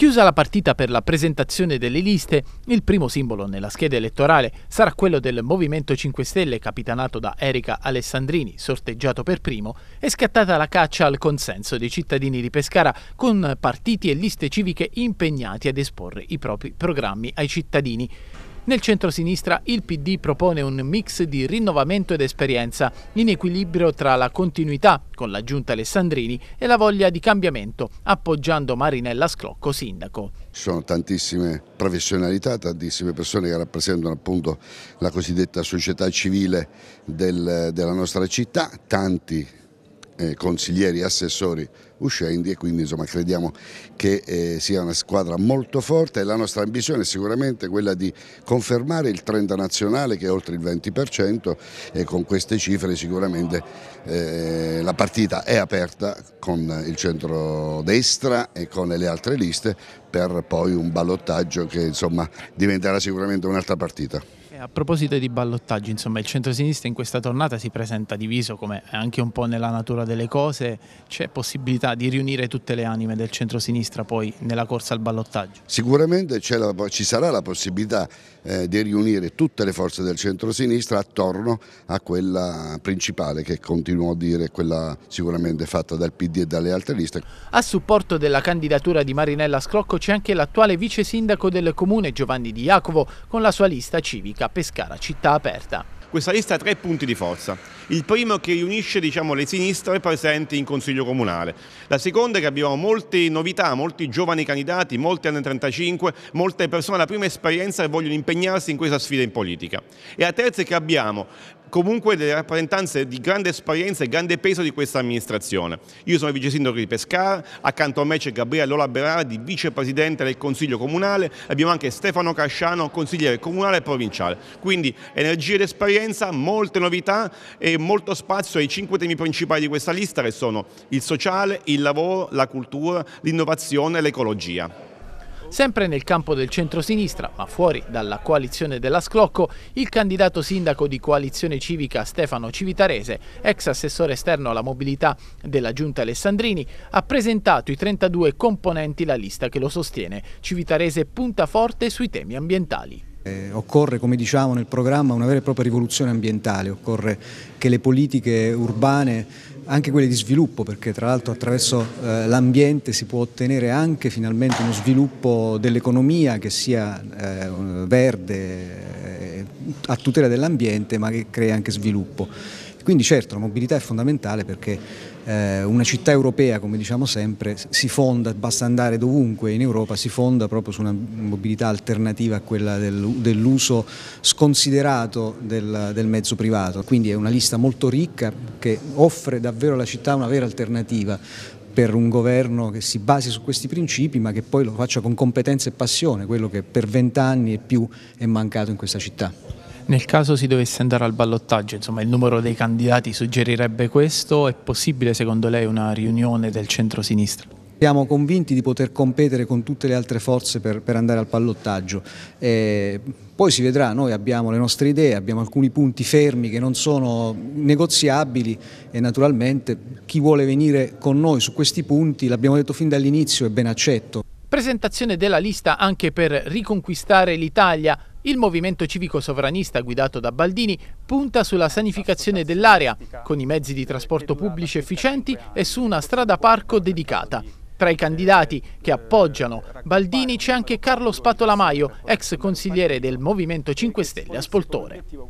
Chiusa la partita per la presentazione delle liste, il primo simbolo nella scheda elettorale sarà quello del Movimento 5 Stelle capitanato da Erika Alessandrini, sorteggiato per primo, e scattata la caccia al consenso dei cittadini di Pescara con partiti e liste civiche impegnati ad esporre i propri programmi ai cittadini. Nel centro-sinistra il PD propone un mix di rinnovamento ed esperienza, in equilibrio tra la continuità con la giunta Alessandrini e la voglia di cambiamento, appoggiando Marinella Sclocco sindaco. Ci sono tantissime professionalità, tantissime persone che rappresentano appunto la cosiddetta società civile del, della nostra città, tanti eh, consiglieri e assessori uscenti e quindi insomma, crediamo che eh, sia una squadra molto forte e la nostra ambizione è sicuramente quella di confermare il trend nazionale che è oltre il 20% e con queste cifre sicuramente eh, la partita è aperta con il centro-destra e con le altre liste per poi un ballottaggio che insomma, diventerà sicuramente un'altra partita. A proposito di ballottaggi, insomma, il centrosinistra in questa tornata si presenta diviso come anche un po' nella natura delle cose. C'è possibilità di riunire tutte le anime del centrosinistra poi nella corsa al ballottaggio? Sicuramente la, ci sarà la possibilità eh, di riunire tutte le forze del centrosinistra attorno a quella principale che continuo a dire quella sicuramente fatta dal PD e dalle altre liste. A supporto della candidatura di Marinella Scrocco c'è anche l'attuale vice sindaco del comune Giovanni Di Jacopo con la sua lista civica. Pescara città aperta. Questa lista ha tre punti di forza. Il primo è che riunisce diciamo, le sinistre presenti in Consiglio Comunale. La seconda è che abbiamo molte novità, molti giovani candidati, molti anni 35, molte persone alla prima esperienza che vogliono impegnarsi in questa sfida in politica. E la terza è che abbiamo comunque delle rappresentanze di grande esperienza e grande peso di questa amministrazione. Io sono il vice sindaco di Pescara, accanto a me c'è Gabriele Olaberardi, vicepresidente del Consiglio Comunale, abbiamo anche Stefano Casciano, consigliere comunale e provinciale. Quindi energia ed esperienza, molte novità e molto spazio ai cinque temi principali di questa lista che sono il sociale, il lavoro, la cultura, l'innovazione e l'ecologia. Sempre nel campo del centro-sinistra, ma fuori dalla coalizione della Sclocco, il candidato sindaco di coalizione civica Stefano Civitarese, ex assessore esterno alla mobilità della giunta Alessandrini, ha presentato i 32 componenti la lista che lo sostiene. Civitarese punta forte sui temi ambientali. Eh, occorre, come diciamo nel programma, una vera e propria rivoluzione ambientale, occorre che le politiche urbane anche quelle di sviluppo, perché tra l'altro attraverso eh, l'ambiente si può ottenere anche finalmente uno sviluppo dell'economia che sia eh, verde, eh, a tutela dell'ambiente, ma che crea anche sviluppo. Quindi certo la mobilità è fondamentale perché eh, una città europea, come diciamo sempre, si fonda, basta andare dovunque in Europa, si fonda proprio su una mobilità alternativa a quella del, dell'uso sconsiderato del, del mezzo privato. Quindi è una lista molto ricca che offre davvero alla città una vera alternativa per un governo che si basi su questi principi ma che poi lo faccia con competenza e passione, quello che per vent'anni e più è mancato in questa città. Nel caso si dovesse andare al ballottaggio, insomma, il numero dei candidati suggerirebbe questo, è possibile secondo lei una riunione del centro-sinistra? Siamo convinti di poter competere con tutte le altre forze per, per andare al pallottaggio. Eh, poi si vedrà, noi abbiamo le nostre idee, abbiamo alcuni punti fermi che non sono negoziabili e naturalmente chi vuole venire con noi su questi punti, l'abbiamo detto fin dall'inizio, è ben accetto. Presentazione della lista anche per riconquistare l'Italia. Il movimento civico sovranista guidato da Baldini punta sulla sanificazione dell'area, con i mezzi di trasporto pubblici efficienti e su una strada parco dedicata. Tra i candidati che appoggiano Baldini c'è anche Carlo Spatolamaio, ex consigliere del Movimento 5 Stelle a Spoltore.